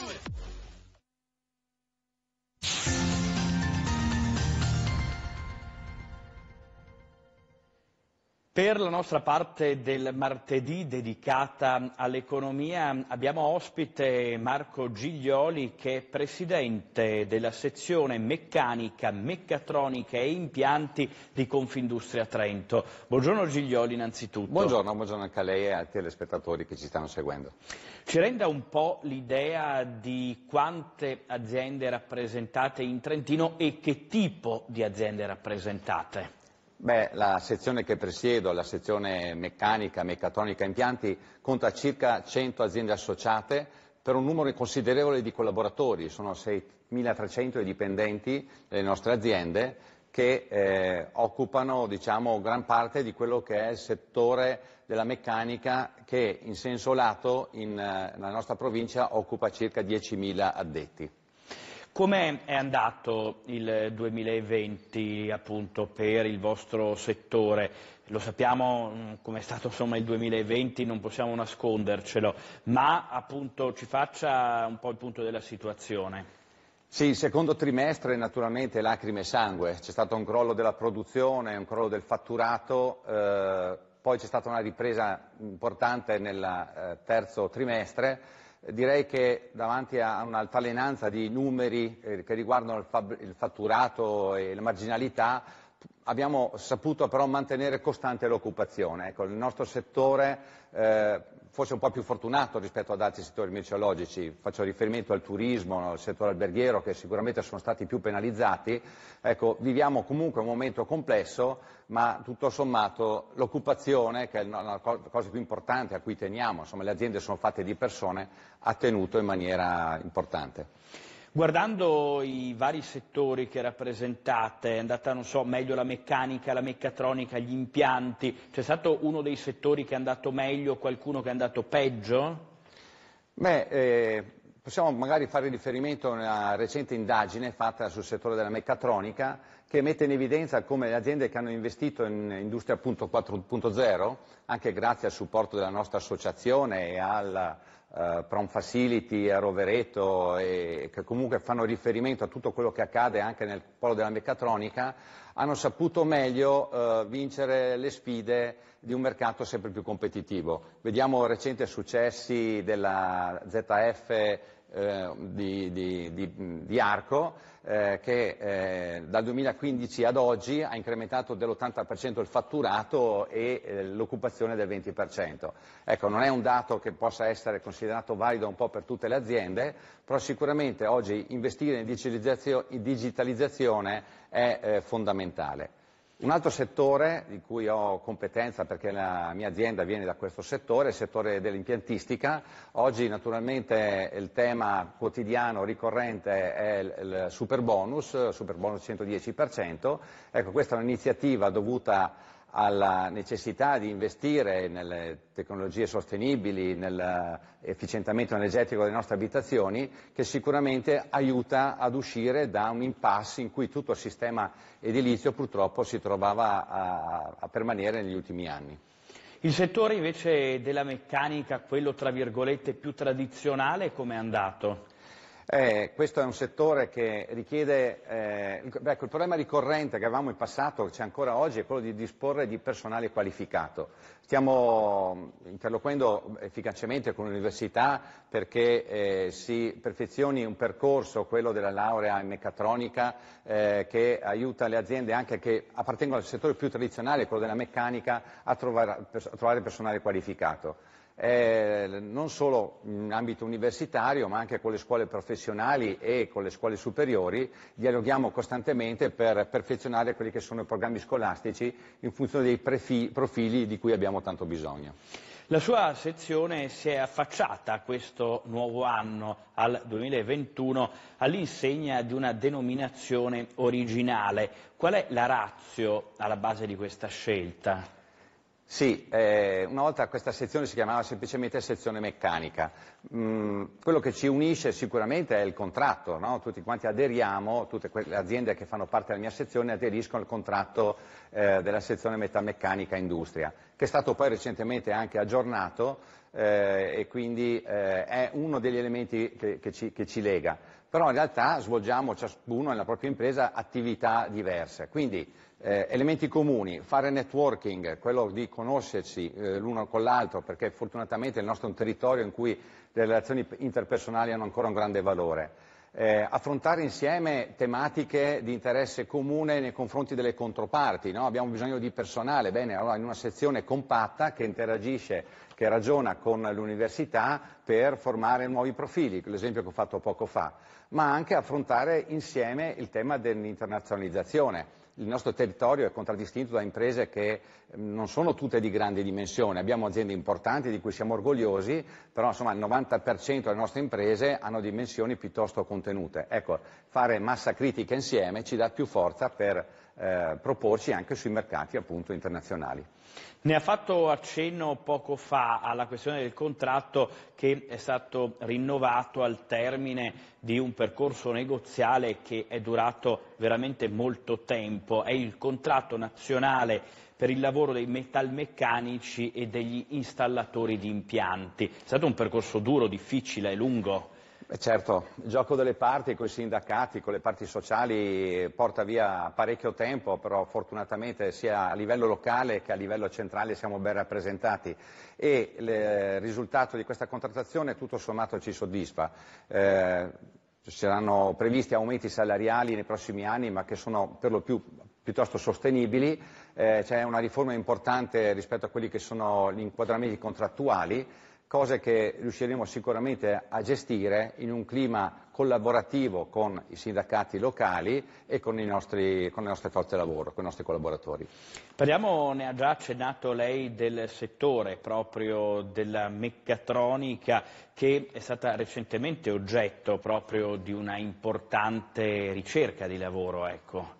do it. Per la nostra parte del martedì dedicata all'economia abbiamo ospite Marco Giglioli che è presidente della sezione meccanica, meccatronica e impianti di Confindustria Trento. Buongiorno Giglioli innanzitutto. Buongiorno, buongiorno anche a lei e ai telespettatori che ci stanno seguendo. Ci renda un po' l'idea di quante aziende rappresentate in Trentino e che tipo di aziende rappresentate? Beh, la sezione che presiedo, la sezione meccanica, meccatronica, impianti, conta circa 100 aziende associate per un numero considerevole di collaboratori, sono 6.300 i dipendenti delle nostre aziende che eh, occupano diciamo, gran parte di quello che è il settore della meccanica che in senso lato in, eh, nella nostra provincia occupa circa 10.000 addetti. Come è andato il 2020 appunto, per il vostro settore? Lo sappiamo mm, come è stato insomma, il 2020, non possiamo nascondercelo, ma appunto, ci faccia un po' il punto della situazione. Sì, il secondo trimestre naturalmente lacrime e sangue, c'è stato un crollo della produzione, un crollo del fatturato, eh, poi c'è stata una ripresa importante nel eh, terzo trimestre Direi che davanti a un'altalenanza di numeri eh, che riguardano il, fatturato e la marginalità abbiamo saputo però mantenere costante l'occupazione. Ecco, il nostro settore eh, forse un po' più fortunato rispetto ad altri settori merceologici, faccio riferimento al turismo, al settore alberghiero che sicuramente sono stati più penalizzati, ecco, viviamo comunque un momento complesso, ma tutto sommato l'occupazione, che è la cosa più importante a cui teniamo, insomma le aziende sono fatte di persone, ha tenuto in maniera importante. Guardando i vari settori che rappresentate, è andata non so, meglio la meccanica, la meccatronica, gli impianti, c'è stato uno dei settori che è andato meglio, qualcuno che è andato peggio? Beh, eh, possiamo magari fare riferimento a una recente indagine fatta sul settore della meccatronica che mette in evidenza come le aziende che hanno investito in Industria 4.0, anche grazie al supporto della nostra associazione e al eh, Prom Facility a eh, Rovereto e che comunque fanno riferimento a tutto quello che accade anche nel polo della meccatronica, hanno saputo meglio eh, vincere le sfide di un mercato sempre più competitivo. Vediamo recenti successi della ZF eh, di, di, di, di, Arco eh, che eh, dal 2015 ad oggi ha incrementato dell'80% il fatturato e eh, l'occupazione del 20%. Ecco, non è un dato che possa essere considerato valido un po' per tutte le aziende, però sicuramente oggi investire in digitalizzazione è eh, fondamentale. Un altro settore di cui ho competenza perché la mia azienda viene da questo settore è il settore dell'impiantistica. Oggi naturalmente il tema quotidiano ricorrente è il super bonus, super bonus 110%. Ecco, questa è un'iniziativa dovuta alla necessità di investire nelle tecnologie sostenibili, nell'efficientamento energetico delle nostre abitazioni, che sicuramente aiuta ad uscire da un impasse in cui tutto il sistema edilizio purtroppo si trovava a, a permanere negli ultimi anni. Il settore invece della meccanica, quello tra virgolette più tradizionale, come è andato? Eh, questo è un settore che richiede, eh, ecco, il problema ricorrente che avevamo in passato, che c'è ancora oggi, è quello di disporre di personale qualificato. Stiamo mm, interloquendo efficacemente con l'università perché eh, si perfezioni un percorso, quello della laurea in meccatronica, eh, che aiuta le aziende anche che appartengono al settore più tradizionale, quello della meccanica, a trovare, a trovare personale qualificato eh, non solo in ambito universitario ma anche con le scuole professionali e con le scuole superiori, dialoghiamo costantemente per perfezionare quelli che sono i programmi scolastici in funzione dei prefi, profili di cui abbiamo tanto bisogno. La sua sezione si è affacciata a questo nuovo anno, al 2021, all'insegna di una denominazione originale. Qual è la razio alla base di questa scelta? Sì, eh, una volta questa sezione si chiamava semplicemente sezione meccanica. Mm, quello che ci unisce sicuramente è il contratto, no? tutti quanti aderiamo, tutte le aziende che fanno parte della mia sezione aderiscono al contratto eh, della sezione metameccanica industria, che è stato poi recentemente anche aggiornato eh, e quindi eh, è uno degli elementi che, che, ci, che ci lega però in realtà svolgiamo ciascuno nella propria impresa attività diverse. Quindi eh, elementi comuni, fare networking, quello di conoscerci eh, l'uno con l'altro, perché fortunatamente il nostro è un territorio in cui le relazioni interpersonali hanno ancora un grande valore. Eh, affrontare insieme tematiche di interesse comune nei confronti delle controparti, no? abbiamo bisogno di personale, bene, allora in una sezione compatta che interagisce, che ragiona con l'università per formare nuovi profili, l'esempio che ho fatto poco fa, ma anche affrontare insieme il tema dell'internazionalizzazione il nostro territorio è contraddistinto da imprese che ehm, non sono tutte di grandi dimensioni, abbiamo aziende importanti di cui siamo orgogliosi, però insomma il 90% delle nostre imprese hanno dimensioni piuttosto contenute. Ecco, fare massa critica insieme ci dà più forza per eh, proporci anche sui mercati appunto, internazionali. Ne ha fatto accenno poco fa alla questione del contratto che è stato rinnovato al termine di un percorso negoziale che è durato veramente molto tempo. È il contratto nazionale per il lavoro dei metalmeccanici e degli installatori di impianti. È stato un percorso duro, difficile e lungo. Eh, certo, il gioco delle parti con i sindacati, con le parti sociali eh, porta via parecchio tempo, però fortunatamente sia a livello locale che a livello centrale siamo ben rappresentati e il eh, risultato di questa contrattazione tutto sommato ci soddisfa. Eh, saranno previsti aumenti salariali nei prossimi anni, ma che sono per lo più piuttosto sostenibili, eh, c'è una riforma importante rispetto a quelli che sono gli inquadramenti contrattuali cose che riusciremo sicuramente a gestire in un clima collaborativo con i sindacati locali e con, nostri, con le nostre forze lavoro, con i nostri collaboratori. Parliamo, ne ha già accennato lei, del settore proprio della meccatronica che è stata recentemente oggetto proprio di una importante ricerca di lavoro. Ecco.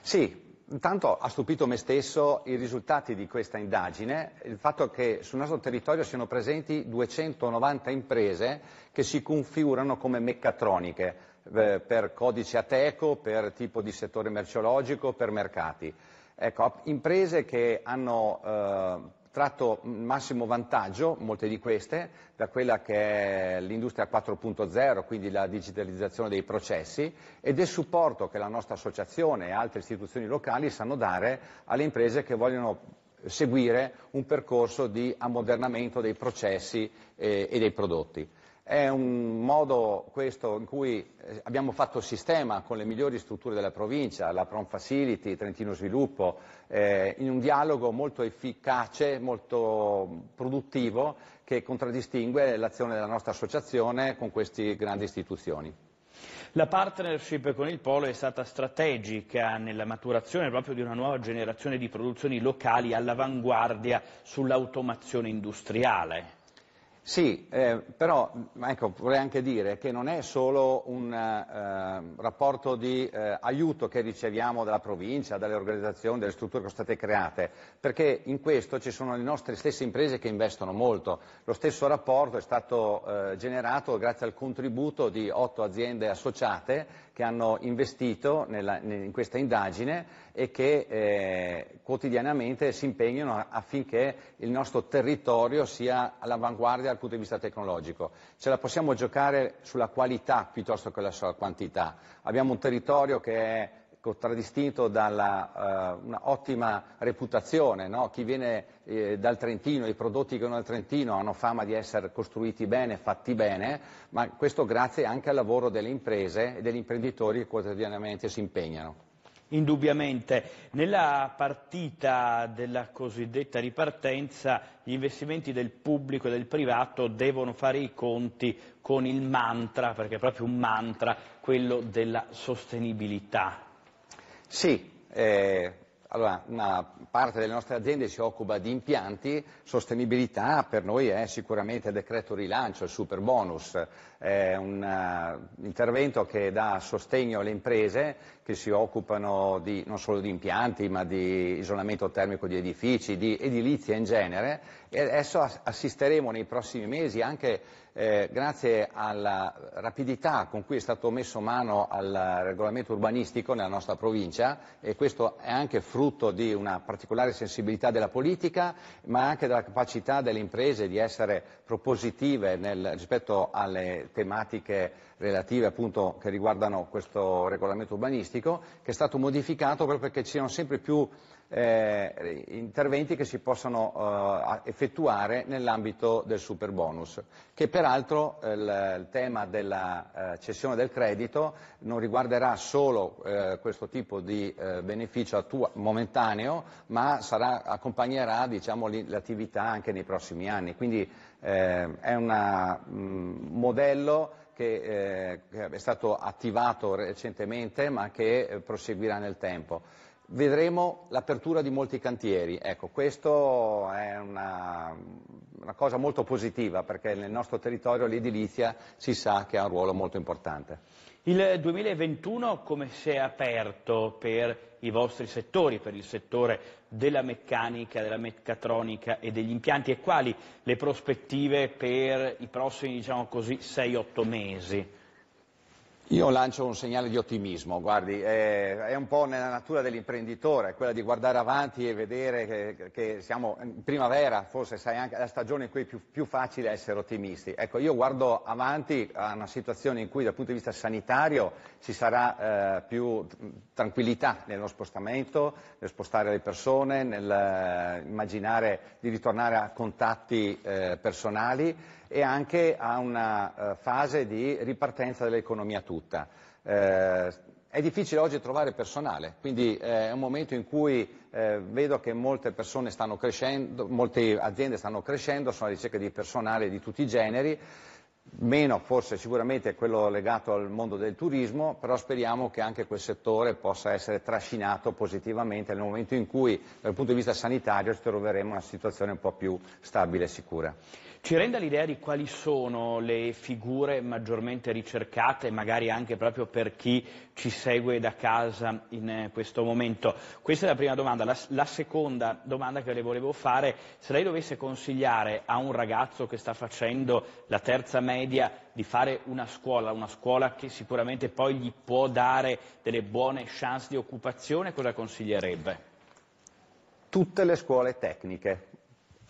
Sì, Intanto ha stupito me stesso i risultati di questa indagine, il fatto che sul nostro territorio siano presenti 290 imprese che si configurano come meccatroniche eh, per codice ateco, per tipo di settore merceologico, per mercati. Ecco, imprese che hanno eh, tratto massimo vantaggio, molte di queste, da quella che è l'industria 4.0, quindi la digitalizzazione dei processi e del supporto che la nostra associazione e altre istituzioni locali sanno dare alle imprese che vogliono seguire un percorso di ammodernamento dei processi e, eh, e dei prodotti. È un modo questo in cui eh, abbiamo fatto sistema con le migliori strutture della provincia, la Prom Facility, Trentino Sviluppo, eh, in un dialogo molto efficace, molto produttivo che contraddistingue l'azione della nostra associazione con queste grandi istituzioni. La partnership con il Polo è stata strategica nella maturazione proprio di una nuova generazione di produzioni locali all'avanguardia sull'automazione industriale. Sì, eh, però ecco, vorrei anche dire che non è solo un eh, rapporto di eh, aiuto che riceviamo dalla provincia, dalle organizzazioni, dalle strutture che sono state create, perché in questo ci sono le nostre stesse imprese che investono molto. Lo stesso rapporto è stato eh, generato grazie al contributo di otto aziende associate che hanno investito nella, in questa indagine e che eh, quotidianamente si impegnano affinché il nostro territorio sia all'avanguardia dal punto di vista tecnologico. Ce la possiamo giocare sulla qualità piuttosto che sulla quantità. Abbiamo un territorio che è contraddistinto ecco, dalla uh, ottima reputazione, no? chi viene eh, dal Trentino, i prodotti che vengono dal Trentino hanno fama di essere costruiti bene, fatti bene, ma questo grazie anche al lavoro delle imprese e degli imprenditori che quotidianamente si impegnano. Indubbiamente, nella partita della cosiddetta ripartenza gli investimenti del pubblico e del privato devono fare i conti con il mantra, perché è proprio un mantra, quello della sostenibilità sì, eh, allora, una parte delle nostre aziende si occupa di impianti, sostenibilità per noi è sicuramente il decreto rilancio, il super bonus, è un eh, intervento che dà sostegno alle imprese che si occupano di, non solo di impianti ma di isolamento termico di edifici, di edilizia in genere e adesso assisteremo nei prossimi mesi anche eh, grazie alla rapidità con cui è stato messo mano al regolamento urbanistico nella nostra provincia e questo è anche frutto di una particolare sensibilità della politica ma anche della capacità delle imprese di essere propositive nel, rispetto alle tematiche relative appunto che riguardano questo regolamento urbanistico che è stato modificato proprio perché ci siano sempre più eh, interventi che si possano eh, effettuare nell'ambito del super bonus, che peraltro eh, il, tema della eh, cessione del credito non riguarderà solo eh, questo tipo di eh, beneficio attua- momentaneo, ma sarà, accompagnerà diciamo, l'attività anche nei prossimi anni. Quindi è un mm, modello che eh, è stato attivato recentemente ma che eh, proseguirà nel tempo. Vedremo l'apertura di molti cantieri, ecco, questo è una, una cosa molto positiva perché nel nostro territorio l'edilizia si sa che ha un ruolo molto importante. Il 2021 come si è aperto per i vostri settori, per il settore della meccanica, della meccatronica e degli impianti e quali le prospettive per i prossimi diciamo 6-8 mesi? Io lancio un segnale di ottimismo, guardi, è, è un po' nella natura dell'imprenditore, quella di guardare avanti e vedere che, che siamo in primavera, forse sai anche la stagione in cui è più, più, facile essere ottimisti. Ecco, io guardo avanti a una situazione in cui dal punto di vista sanitario ci sarà eh, più tranquillità nello spostamento, nel spostare le persone, nell'immaginare eh, di ritornare a contatti eh, personali e anche a una eh, fase di ripartenza dell'economia tutta tutta. Eh, è difficile oggi trovare personale, quindi eh, è un momento in cui eh, vedo che molte, molte aziende stanno crescendo, sono alla ricerca di personale di tutti i generi, meno forse sicuramente quello legato al mondo del turismo, però speriamo che anche quel settore possa essere trascinato positivamente nel momento in cui dal punto di vista sanitario ci troveremo una situazione un po' più stabile e sicura. Ci renda l'idea di quali sono le figure maggiormente ricercate, magari anche proprio per chi ci segue da casa in eh, questo momento? Questa è la prima domanda. La, la seconda domanda che le volevo fare, se lei dovesse consigliare a un ragazzo che sta facendo la terza media, media di fare una scuola, una scuola che sicuramente poi gli può dare delle buone chance di occupazione, cosa consiglierebbe? Tutte le scuole tecniche,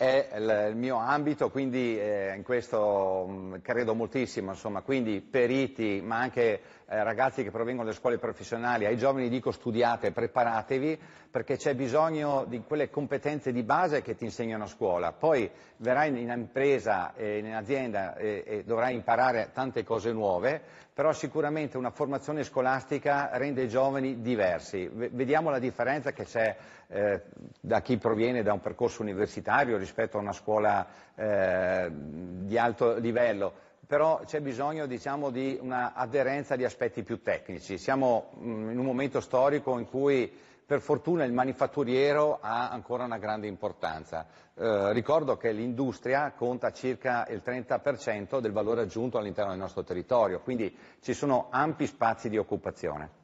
è il mio ambito, quindi eh, in questo credo moltissimo, insomma, quindi periti, ma anche eh, ragazzi che provengono dalle scuole professionali, ai giovani dico studiate, preparatevi, perché c'è bisogno di quelle competenze di base che ti insegnano a scuola. Poi verrai in impresa, e in azienda e dovrai imparare tante cose nuove, però sicuramente una formazione scolastica rende i giovani diversi. vediamo la differenza che c'è eh, da chi proviene da un percorso universitario rispetto a una scuola eh, di alto livello però c'è bisogno diciamo, di un'aderenza di aspetti più tecnici. Siamo mm, in un momento storico in cui per fortuna il manifatturiero ha ancora una grande importanza. Eh, ricordo che l'industria conta circa il 30% del valore aggiunto all'interno del nostro territorio, quindi ci sono ampi spazi di occupazione.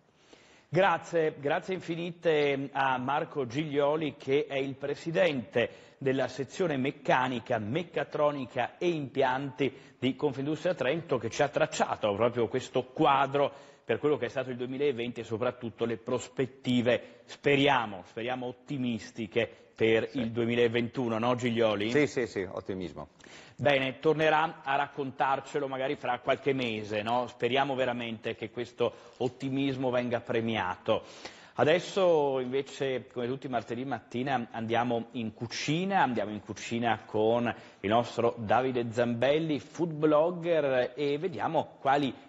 Grazie, grazie infinite a Marco Giglioli che è il presidente della sezione meccanica, meccatronica e impianti di Confindustria Trento che ci ha tracciato proprio questo quadro per quello che è stato il 2020 e soprattutto le prospettive, speriamo, speriamo ottimistiche per sì. il 2021, no Giglioli? Sì, sì, sì, ottimismo. Bene, tornerà a raccontarcelo magari fra qualche mese, no? Speriamo veramente che questo ottimismo venga premiato. Adesso invece, come tutti i martedì mattina, andiamo in cucina, andiamo in cucina con il nostro Davide Zambelli, food blogger, e vediamo quali